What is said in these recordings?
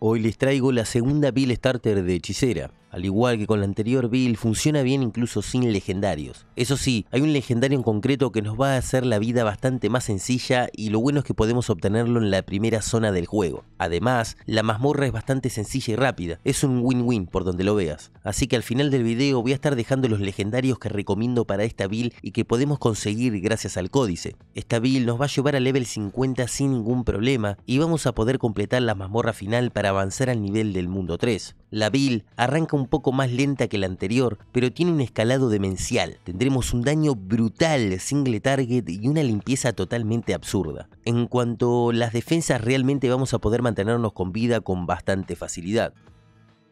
Hoy les traigo la segunda pila starter de hechicera. Al igual que con la anterior build, funciona bien incluso sin legendarios. Eso sí, hay un legendario en concreto que nos va a hacer la vida bastante más sencilla y lo bueno es que podemos obtenerlo en la primera zona del juego. Además, la mazmorra es bastante sencilla y rápida, es un win-win por donde lo veas. Así que al final del video voy a estar dejando los legendarios que recomiendo para esta build y que podemos conseguir gracias al códice. Esta build nos va a llevar a level 50 sin ningún problema y vamos a poder completar la mazmorra final para avanzar al nivel del mundo 3. La build arranca un poco más lenta que la anterior, pero tiene un escalado demencial. Tendremos un daño brutal, single target y una limpieza totalmente absurda. En cuanto a las defensas, realmente vamos a poder mantenernos con vida con bastante facilidad.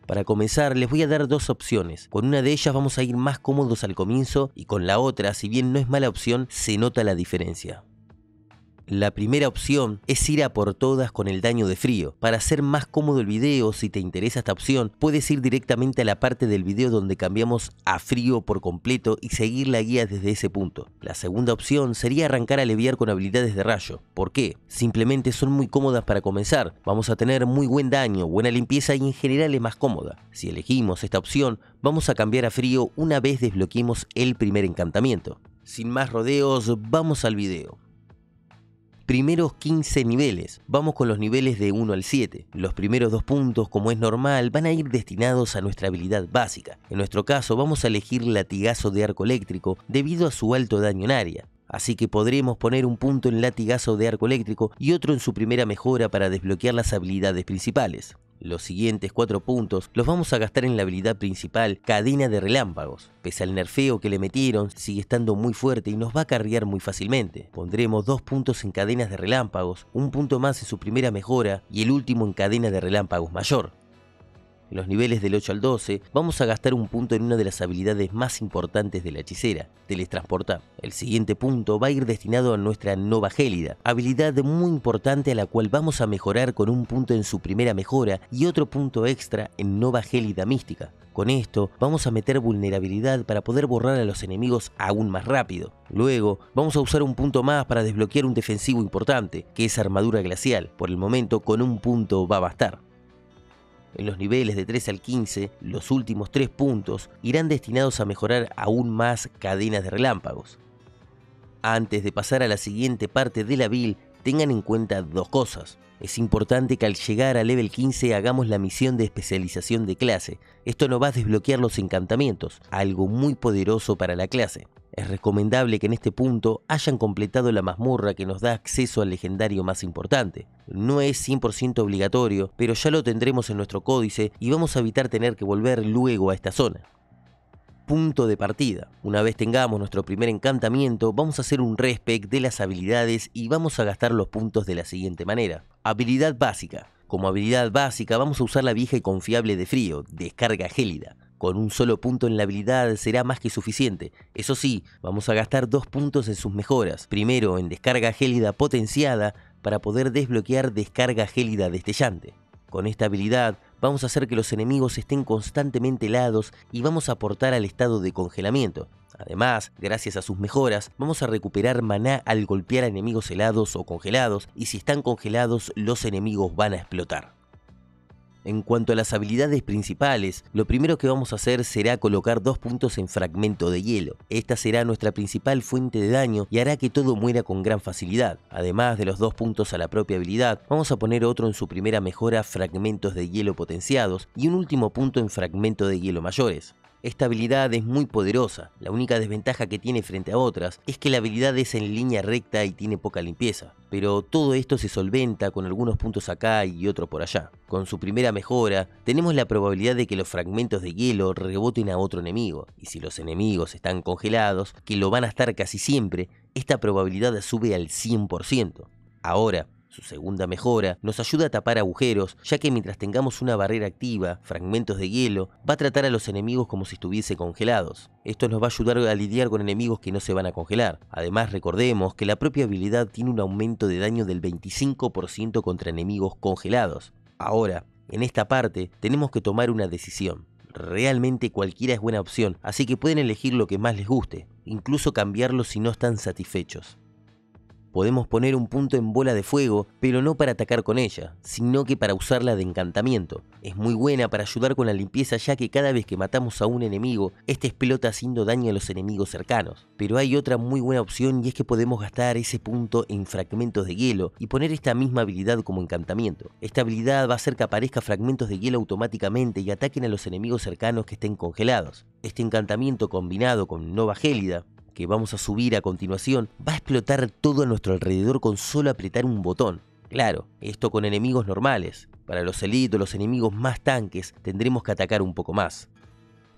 Para comenzar, les voy a dar dos opciones. Con una de ellas vamos a ir más cómodos al comienzo y con la otra, si bien no es mala opción, se nota la diferencia. La primera opción es ir a por todas con el daño de frío. Para hacer más cómodo el video, si te interesa esta opción, puedes ir directamente a la parte del video donde cambiamos a frío por completo y seguir la guía desde ese punto. La segunda opción sería arrancar a aliviar con habilidades de rayo. ¿Por qué? Simplemente son muy cómodas para comenzar. Vamos a tener muy buen daño, buena limpieza y en general es más cómoda. Si elegimos esta opción, vamos a cambiar a frío una vez desbloqueemos el primer encantamiento. Sin más rodeos, vamos al video primeros 15 niveles. Vamos con los niveles de 1 al 7. Los primeros dos puntos, como es normal, van a ir destinados a nuestra habilidad básica. En nuestro caso, vamos a elegir latigazo de arco eléctrico debido a su alto daño en área. Así que podremos poner un punto en latigazo de arco eléctrico y otro en su primera mejora para desbloquear las habilidades principales. Los siguientes 4 puntos los vamos a gastar en la habilidad principal, cadena de relámpagos. Pese al nerfeo que le metieron, sigue estando muy fuerte y nos va a cargar muy fácilmente. Pondremos 2 puntos en cadenas de relámpagos, un punto más en su primera mejora y el último en cadena de relámpagos mayor. En los niveles del 8 al 12 vamos a gastar un punto en una de las habilidades más importantes de la hechicera, teletransportar. El siguiente punto va a ir destinado a nuestra Nova Gélida, habilidad muy importante a la cual vamos a mejorar con un punto en su primera mejora y otro punto extra en Nova Gélida Mística. Con esto vamos a meter vulnerabilidad para poder borrar a los enemigos aún más rápido. Luego vamos a usar un punto más para desbloquear un defensivo importante, que es armadura glacial. Por el momento con un punto va a bastar en los niveles de 3 al 15, los últimos 3 puntos irán destinados a mejorar aún más cadenas de relámpagos. Antes de pasar a la siguiente parte de la vil tengan en cuenta dos cosas. Es importante que al llegar a level 15 hagamos la misión de especialización de clase. Esto no va a desbloquear los encantamientos, algo muy poderoso para la clase. Es recomendable que en este punto hayan completado la mazmorra que nos da acceso al legendario más importante. No es 100% obligatorio, pero ya lo tendremos en nuestro códice y vamos a evitar tener que volver luego a esta zona punto de partida. Una vez tengamos nuestro primer encantamiento, vamos a hacer un respect de las habilidades y vamos a gastar los puntos de la siguiente manera. Habilidad básica. Como habilidad básica vamos a usar la vieja y confiable de frío, descarga gélida. Con un solo punto en la habilidad será más que suficiente. Eso sí, vamos a gastar dos puntos en sus mejoras. Primero en descarga gélida potenciada para poder desbloquear descarga gélida destellante. Con esta habilidad vamos a hacer que los enemigos estén constantemente helados y vamos a aportar al estado de congelamiento. Además, gracias a sus mejoras, vamos a recuperar maná al golpear a enemigos helados o congelados, y si están congelados, los enemigos van a explotar. En cuanto a las habilidades principales, lo primero que vamos a hacer será colocar dos puntos en fragmento de hielo. Esta será nuestra principal fuente de daño y hará que todo muera con gran facilidad. Además de los dos puntos a la propia habilidad, vamos a poner otro en su primera mejora fragmentos de hielo potenciados y un último punto en fragmento de hielo mayores. Esta habilidad es muy poderosa, la única desventaja que tiene frente a otras es que la habilidad es en línea recta y tiene poca limpieza, pero todo esto se solventa con algunos puntos acá y otro por allá. Con su primera mejora, tenemos la probabilidad de que los fragmentos de hielo reboten a otro enemigo, y si los enemigos están congelados, que lo van a estar casi siempre, esta probabilidad sube al 100%. Ahora, su segunda mejora, nos ayuda a tapar agujeros, ya que mientras tengamos una barrera activa, fragmentos de hielo, va a tratar a los enemigos como si estuviese congelados. Esto nos va a ayudar a lidiar con enemigos que no se van a congelar. Además, recordemos que la propia habilidad tiene un aumento de daño del 25% contra enemigos congelados. Ahora, en esta parte, tenemos que tomar una decisión. Realmente cualquiera es buena opción, así que pueden elegir lo que más les guste, incluso cambiarlo si no están satisfechos. Podemos poner un punto en bola de fuego, pero no para atacar con ella, sino que para usarla de encantamiento. Es muy buena para ayudar con la limpieza ya que cada vez que matamos a un enemigo, este explota haciendo daño a los enemigos cercanos. Pero hay otra muy buena opción y es que podemos gastar ese punto en fragmentos de hielo y poner esta misma habilidad como encantamiento. Esta habilidad va a hacer que aparezca fragmentos de hielo automáticamente y ataquen a los enemigos cercanos que estén congelados. Este encantamiento combinado con Nova Gélida que vamos a subir a continuación va a explotar todo a nuestro alrededor con solo apretar un botón. Claro, esto con enemigos normales. Para los elitos, los enemigos más tanques, tendremos que atacar un poco más.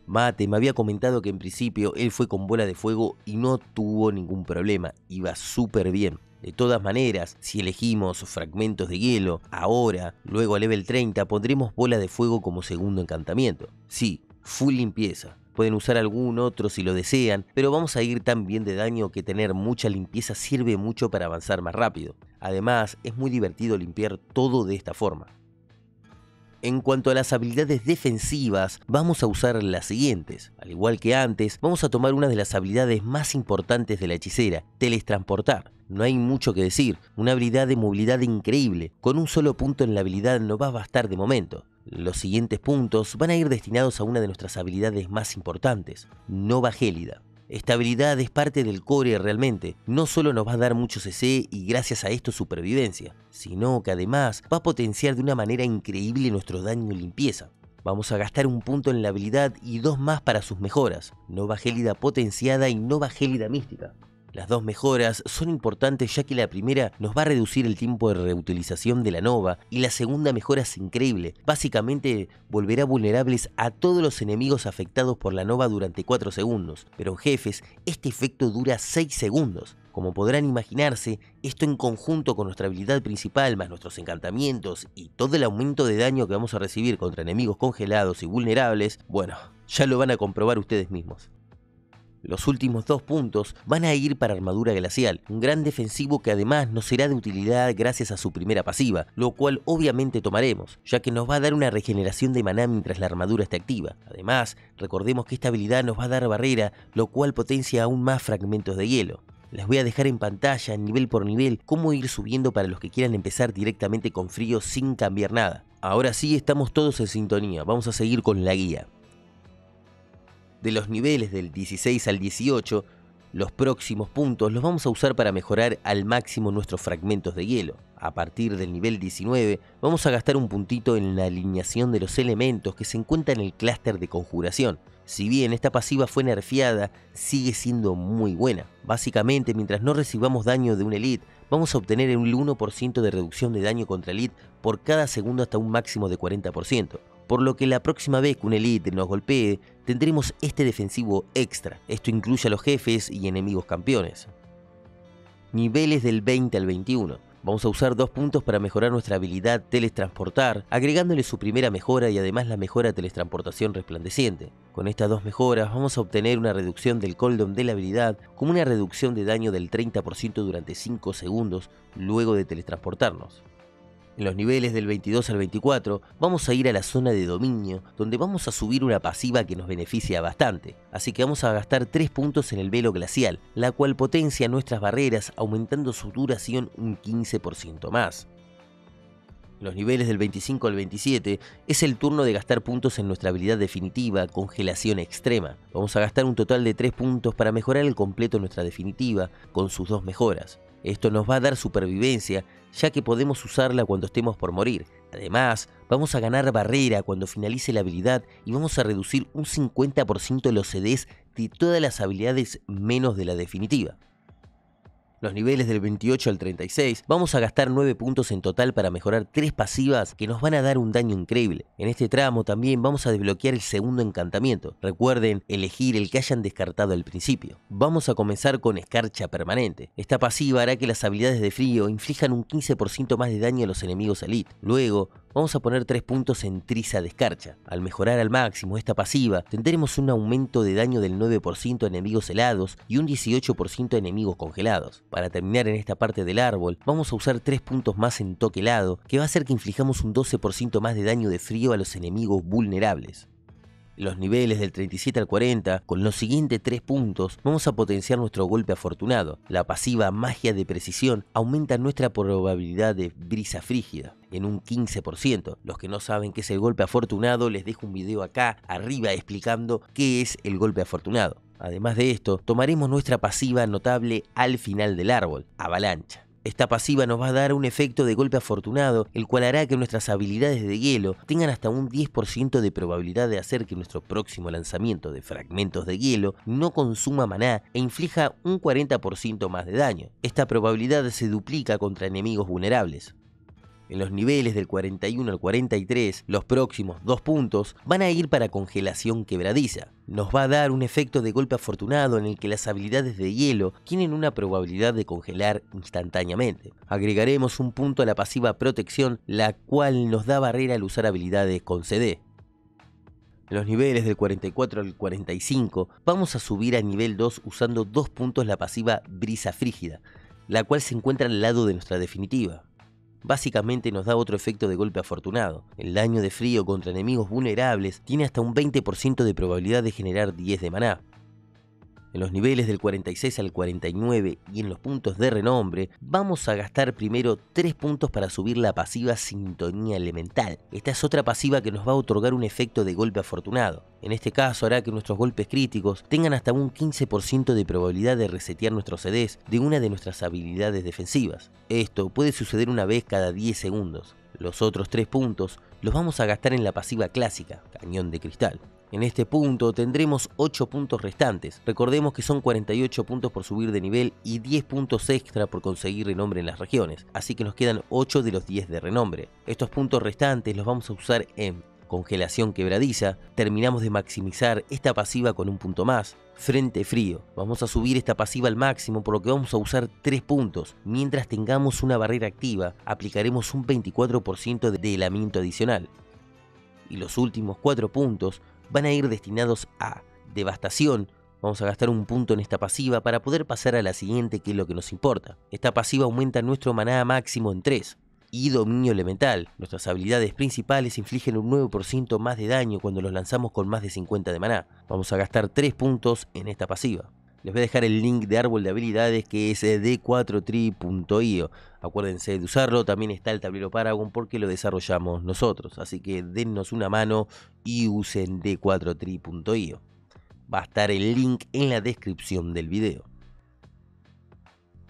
Mate me había comentado que en principio él fue con bola de fuego y no tuvo ningún problema, iba súper bien. De todas maneras, si elegimos fragmentos de hielo, ahora, luego a level 30, pondremos bola de fuego como segundo encantamiento. Sí, full limpieza pueden usar algún otro si lo desean, pero vamos a ir tan bien de daño que tener mucha limpieza sirve mucho para avanzar más rápido. Además, es muy divertido limpiar todo de esta forma. En cuanto a las habilidades defensivas, vamos a usar las siguientes. Al igual que antes, vamos a tomar una de las habilidades más importantes de la hechicera, teletransportar. No hay mucho que decir, una habilidad de movilidad increíble. Con un solo punto en la habilidad no va a bastar de momento. Los siguientes puntos van a ir destinados a una de nuestras habilidades más importantes, Nova Gélida. Esta habilidad es parte del core realmente, no solo nos va a dar mucho CC y gracias a esto supervivencia, sino que además va a potenciar de una manera increíble nuestro daño y limpieza. Vamos a gastar un punto en la habilidad y dos más para sus mejoras, Nova Gélida potenciada y Nova Gélida mística. Las dos mejoras son importantes ya que la primera nos va a reducir el tiempo de reutilización de la nova y la segunda mejora es increíble. Básicamente volverá vulnerables a todos los enemigos afectados por la nova durante 4 segundos, pero jefes, este efecto dura 6 segundos. Como podrán imaginarse, esto en conjunto con nuestra habilidad principal, más nuestros encantamientos y todo el aumento de daño que vamos a recibir contra enemigos congelados y vulnerables, bueno, ya lo van a comprobar ustedes mismos. Los últimos dos puntos van a ir para Armadura Glacial, un gran defensivo que además nos será de utilidad gracias a su primera pasiva, lo cual obviamente tomaremos, ya que nos va a dar una regeneración de maná mientras la armadura esté activa. Además, recordemos que esta habilidad nos va a dar barrera, lo cual potencia aún más fragmentos de hielo. Les voy a dejar en pantalla, nivel por nivel, cómo ir subiendo para los que quieran empezar directamente con frío sin cambiar nada. Ahora sí, estamos todos en sintonía, vamos a seguir con la guía de los niveles del 16 al 18, los próximos puntos los vamos a usar para mejorar al máximo nuestros fragmentos de hielo. A partir del nivel 19 vamos a gastar un puntito en la alineación de los elementos que se encuentran en el clúster de conjuración. Si bien esta pasiva fue nerfeada, sigue siendo muy buena. Básicamente, mientras no recibamos daño de un elite, vamos a obtener un 1% de reducción de daño contra elite por cada segundo hasta un máximo de 40% por lo que la próxima vez que un elite nos golpee, tendremos este defensivo extra. Esto incluye a los jefes y enemigos campeones. Niveles del 20 al 21. Vamos a usar dos puntos para mejorar nuestra habilidad teletransportar, agregándole su primera mejora y además la mejora teletransportación resplandeciente. Con estas dos mejoras vamos a obtener una reducción del cooldown de la habilidad como una reducción de daño del 30% durante 5 segundos luego de teletransportarnos. En los niveles del 22 al 24 vamos a ir a la zona de dominio, donde vamos a subir una pasiva que nos beneficia bastante, así que vamos a gastar 3 puntos en el velo glacial, la cual potencia nuestras barreras aumentando su duración un 15% más. En los niveles del 25 al 27 es el turno de gastar puntos en nuestra habilidad definitiva, congelación extrema. Vamos a gastar un total de 3 puntos para mejorar el completo nuestra definitiva con sus dos mejoras. Esto nos va a dar supervivencia ya que podemos usarla cuando estemos por morir. Además, vamos a ganar barrera cuando finalice la habilidad y vamos a reducir un 50% los CDs de todas las habilidades menos de la definitiva los niveles del 28 al 36, vamos a gastar 9 puntos en total para mejorar 3 pasivas que nos van a dar un daño increíble. En este tramo también vamos a desbloquear el segundo encantamiento. Recuerden elegir el que hayan descartado al principio. Vamos a comenzar con escarcha permanente. Esta pasiva hará que las habilidades de frío inflijan un 15% más de daño a los enemigos elite. Luego, vamos a poner 3 puntos en Triza de Escarcha. Al mejorar al máximo esta pasiva, tendremos un aumento de daño del 9% a enemigos helados y un 18% a enemigos congelados. Para terminar en esta parte del árbol, vamos a usar 3 puntos más en toque helado, que va a hacer que inflijamos un 12% más de daño de frío a los enemigos vulnerables. los niveles del 37 al 40, con los siguientes 3 puntos, vamos a potenciar nuestro golpe afortunado. La pasiva magia de precisión aumenta nuestra probabilidad de brisa frígida en un 15%. Los que no saben qué es el golpe afortunado, les dejo un video acá arriba explicando qué es el golpe afortunado. Además de esto, tomaremos nuestra pasiva notable al final del árbol, avalancha. Esta pasiva nos va a dar un efecto de golpe afortunado, el cual hará que nuestras habilidades de hielo tengan hasta un 10% de probabilidad de hacer que nuestro próximo lanzamiento de fragmentos de hielo no consuma maná e inflija un 40% más de daño. Esta probabilidad se duplica contra enemigos vulnerables en los niveles del 41 al 43, los próximos dos puntos van a ir para congelación quebradiza. Nos va a dar un efecto de golpe afortunado en el que las habilidades de hielo tienen una probabilidad de congelar instantáneamente. Agregaremos un punto a la pasiva protección, la cual nos da barrera al usar habilidades con CD. En los niveles del 44 al 45 vamos a subir a nivel 2 usando dos puntos la pasiva brisa frígida, la cual se encuentra al lado de nuestra definitiva básicamente nos da otro efecto de golpe afortunado. El daño de frío contra enemigos vulnerables tiene hasta un 20% de probabilidad de generar 10 de maná. En los niveles del 46 al 49 y en los puntos de renombre, vamos a gastar primero 3 puntos para subir la pasiva Sintonía Elemental. Esta es otra pasiva que nos va a otorgar un efecto de golpe afortunado. En este caso hará que nuestros golpes críticos tengan hasta un 15% de probabilidad de resetear nuestros CDs de una de nuestras habilidades defensivas. Esto puede suceder una vez cada 10 segundos. Los otros 3 puntos los vamos a gastar en la pasiva clásica, cañón de cristal. En este punto tendremos 8 puntos restantes. Recordemos que son 48 puntos por subir de nivel y 10 puntos extra por conseguir renombre en las regiones, así que nos quedan 8 de los 10 de renombre. Estos puntos restantes los vamos a usar en congelación quebradiza, terminamos de maximizar esta pasiva con un punto más, frente frío. Vamos a subir esta pasiva al máximo por lo que vamos a usar 3 puntos. Mientras tengamos una barrera activa, aplicaremos un 24% de helamiento adicional. Y los últimos 4 puntos van a ir destinados a devastación, Vamos a gastar un punto en esta pasiva para poder pasar a la siguiente que es lo que nos importa. Esta pasiva aumenta nuestro maná máximo en 3. Y dominio elemental. Nuestras habilidades principales infligen un 9% más de daño cuando los lanzamos con más de 50 de maná. Vamos a gastar 3 puntos en esta pasiva. Les voy a dejar el link de árbol de habilidades que es eh, d4tri.io. Acuérdense de usarlo, también está el tablero Paragon porque lo desarrollamos nosotros. Así que dennos una mano y usen d4tri.io. Va a estar el link en la descripción del video.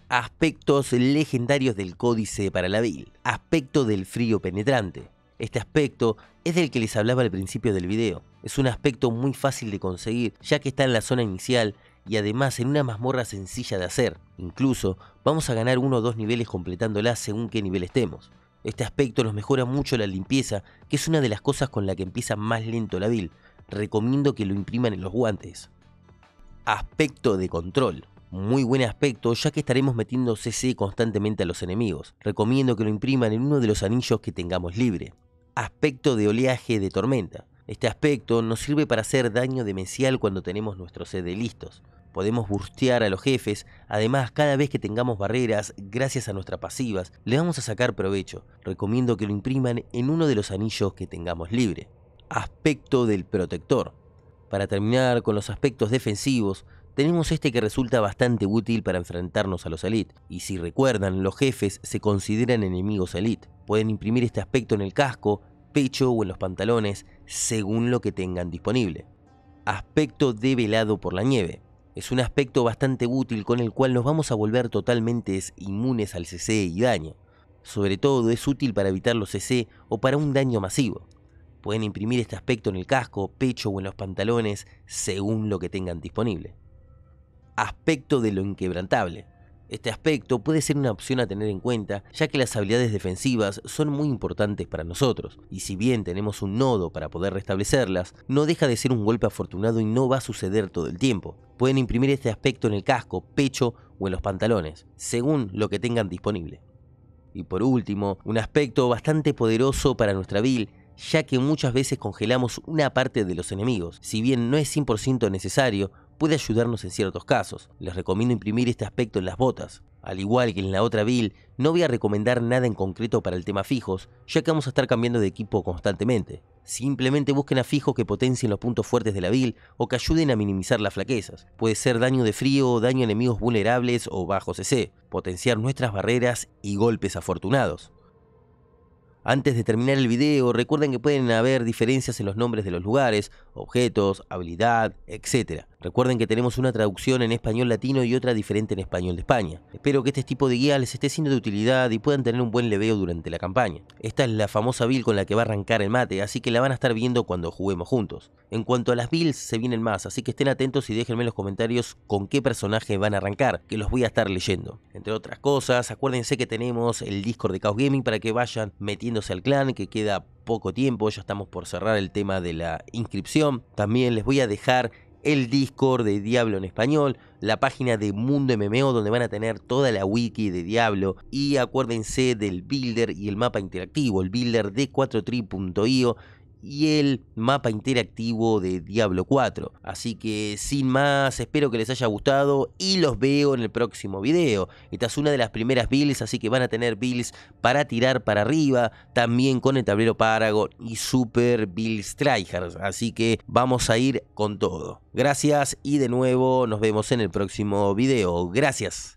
Aspectos legendarios del Códice para la Vil. Aspecto del frío penetrante. Este aspecto es del que les hablaba al principio del video. Es un aspecto muy fácil de conseguir, ya que está en la zona inicial y además en una mazmorra sencilla de hacer. Incluso vamos a ganar uno o dos niveles completándola según qué nivel estemos. Este aspecto nos mejora mucho la limpieza, que es una de las cosas con la que empieza más lento la build. Recomiendo que lo impriman en los guantes. Aspecto de control. Muy buen aspecto ya que estaremos metiendo CC constantemente a los enemigos. Recomiendo que lo impriman en uno de los anillos que tengamos libre. Aspecto de oleaje de tormenta. Este aspecto nos sirve para hacer daño demencial cuando tenemos nuestro CD listos podemos burstear a los jefes, además cada vez que tengamos barreras, gracias a nuestras pasivas, le vamos a sacar provecho. Recomiendo que lo impriman en uno de los anillos que tengamos libre. Aspecto del protector. Para terminar con los aspectos defensivos, tenemos este que resulta bastante útil para enfrentarnos a los Elite, y si recuerdan, los jefes se consideran enemigos Elite. Pueden imprimir este aspecto en el casco, pecho o en los pantalones, según lo que tengan disponible. Aspecto develado por la nieve es un aspecto bastante útil con el cual nos vamos a volver totalmente inmunes al CC y daño. Sobre todo es útil para evitar los CC o para un daño masivo. Pueden imprimir este aspecto en el casco, pecho o en los pantalones según lo que tengan disponible. Aspecto de lo inquebrantable. Este aspecto puede ser una opción a tener en cuenta, ya que las habilidades defensivas son muy importantes para nosotros, y si bien tenemos un nodo para poder restablecerlas, no deja de ser un golpe afortunado y no va a suceder todo el tiempo. Pueden imprimir este aspecto en el casco, pecho o en los pantalones, según lo que tengan disponible. Y por último, un aspecto bastante poderoso para nuestra build ya que muchas veces congelamos una parte de los enemigos. Si bien no es 100% necesario, puede ayudarnos en ciertos casos. Les recomiendo imprimir este aspecto en las botas. Al igual que en la otra build, no voy a recomendar nada en concreto para el tema fijos, ya que vamos a estar cambiando de equipo constantemente. Simplemente busquen a fijos que potencien los puntos fuertes de la build o que ayuden a minimizar las flaquezas. Puede ser daño de frío, daño a enemigos vulnerables o bajo CC, potenciar nuestras barreras y golpes afortunados. Antes de terminar el video, recuerden que pueden haber diferencias en los nombres de los lugares objetos, habilidad, etc. Recuerden que tenemos una traducción en español latino y otra diferente en español de España. Espero que este tipo de guía les esté siendo de utilidad y puedan tener un buen leveo durante la campaña. Esta es la famosa build con la que va a arrancar el mate, así que la van a estar viendo cuando juguemos juntos. En cuanto a las builds, se vienen más, así que estén atentos y déjenme en los comentarios con qué personaje van a arrancar, que los voy a estar leyendo. Entre otras cosas, acuérdense que tenemos el Discord de Chaos Gaming para que vayan metiéndose al clan, que queda poco tiempo, ya estamos por cerrar el tema de la inscripción. También les voy a dejar el Discord de Diablo en español, la página de Mundo MMO donde van a tener toda la wiki de Diablo y acuérdense del builder y el mapa interactivo, el builder de 4 tripio y el mapa interactivo de Diablo 4. Así que sin más, espero que les haya gustado y los veo en el próximo video. Esta es una de las primeras builds, así que van a tener builds para tirar para arriba, también con el tablero Paragon y Super Builds Tryhards. Así que vamos a ir con todo. Gracias y de nuevo nos vemos en el próximo video. Gracias.